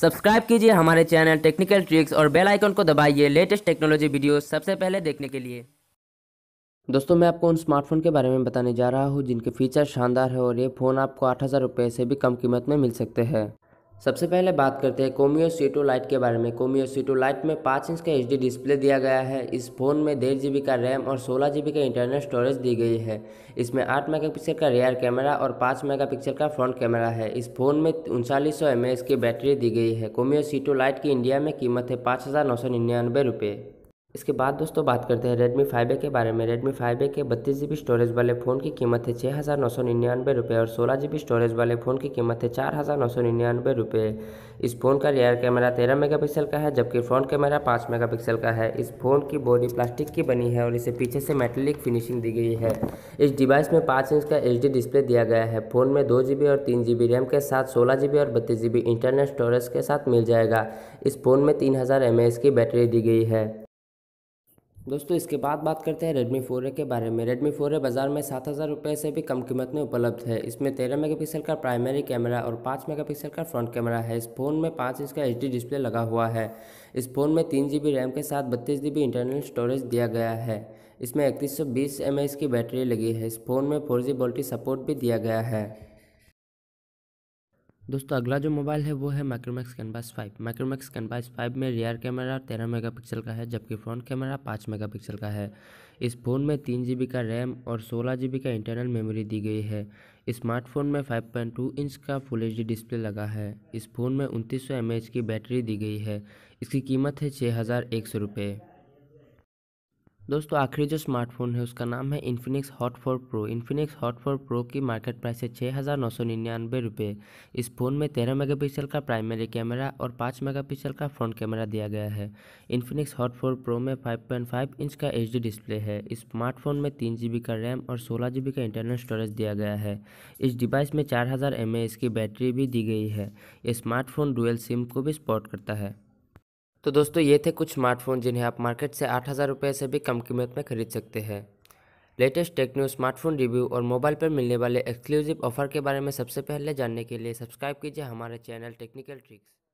subscribe कीजिए हमारे channel technical tricks और बेल आइकन को दबाइए लेटेस्ट टेक्नोलॉजी वीडियो सबसे पहले देखने के लिए दोस्तों मैं आपको उन स्मार्टफ़ोन के बारे में बताने जा रहा हूँ जिनके फीचर शानदार है और ये फ़ोन आपको आठ हज़ार रुपये से भी कम कीमत में मिल सकते हैं सबसे पहले बात करते हैं कोमियोसीटो लाइट के बारे में कोमियोसीटो लाइट में पाँच इंच का एच डिस्प्ले दिया गया है इस फ़ोन में डेढ़ जी का रैम और सोलह जी का इंटरनल स्टोरेज दी गई है इसमें आठ मेगापिक्सल का रियर कैमरा और पाँच मेगापिक्सल का फ्रंट कैमरा है इस फ़ोन में उनचालीस सौ की बैटरी दी गई है कोमियोसीटो लाइट की इंडिया में कीमत है पाँच हज़ार नौ सौ निन्यानवे रुपये इसके बाद दोस्तों बात करते हैं Redmi 5A के बारे में Redmi 5A के बत्तीस जी स्टोरेज वाले फ़ोन की कीमत है छः हज़ार नौ सौ निन्यानवे रुपये और सोलह जी स्टोरेज वाले फ़ोन की कीमत है चार हज़ार नौ सौ निन्यानवे रुपये इस फ़ोन का रियर कैमरा तेरह मेगापिक्सल का है जबकि फ्रंट कैमरा पाँच मेगापिक्सल का है इस फ़ोन की बॉडी प्लास्टिक की बनी है और इसे पीछे से मेटेलिक फिनिशिंग दी गई है इस डिवाइस में पाँच इंच का एच डिस्प्ले दिया गया है फ़ोन में दो जी और तीन जी रैम के साथ सोलह जी और बत्तीस जी इंटरनल स्टोरेज के साथ मिल जाएगा इस फ़ोन में तीन हज़ार एम की बैटरी दी गई है दोस्तों इसके बाद बात करते हैं Redmi 4A के बारे में Redmi 4A बाज़ार में सात हज़ार रुपये से भी कम कीमत में उपलब्ध है इसमें तेरह मेगापिक्सल का प्राइमरी कैमरा और पाँच मेगापिक्सल का फ्रंट कैमरा है इस फ़ोन में पाँच इंच का एच डिस्प्ले लगा हुआ है इस फ़ोन में तीन जी रैम के साथ बत्तीस जी इंटरनल स्टोरेज दिया गया है इसमें इकतीस सौ की बैटरी लगी है इस फ़ोन में फोर जी सपोर्ट भी दिया गया है दोस्तों अगला जो मोबाइल है वो है Micromax Canvas five Micromax Canvas five में रियर कैमरा तेरह मेगापिक्सल का है जबकि फ्रंट कैमरा पाँच मेगापिक्सल का है इस फ़ोन में तीन जी का रैम और सोलह जी का इंटरनल मेमोरी दी गई है स्मार्टफोन में 5.2 इंच का फुल एच डिस्प्ले लगा है इस फ़ोन में उनतीस सौ की बैटरी दी गई है इसकी कीमत है छः हज़ार एक सौ रुपये दोस्तों आखिरी जो स्मार्टफोन है उसका नाम है Infinix hot four pro Infinix hot four pro की मार्केट प्राइस है छः हज़ार नौ सौ निन्यानवे रुपये इस फ़ोन में तेरह मेगापिक्सल का प्राइमरी कैमरा और पाँच मेगापिक्सल का फ्रंट कैमरा दिया गया है इन्फिनिक्स हॉट फोर प्रो में फाइव पॉइंट फाइव इंच का एच डी डिस्प्ले है इस स्मार्टफोन में तीन जी बी का रैम और सोलह जी बी का इंटरनल स्टोरेज दिया गया है इस डिवाइस में चार हज़ार एम ए एच की बैटरी भी दी गई है ये स्मार्टफोन डुअल सिम को भी सपोर्ट करता है तो दोस्तों ये थे कुछ स्मार्टफोन जिन्हें आप मार्केट से आठ हज़ार रुपये से भी कम कीमत में खरीद सकते हैं लेटेस्ट टेक स्मार्टफोन रिव्यू और मोबाइल पर मिलने वाले एक्सक्लूसिव ऑफर के बारे में सबसे पहले जानने के लिए सब्सक्राइब कीजिए हमारे चैनल टेक्निकल ट्रिक्स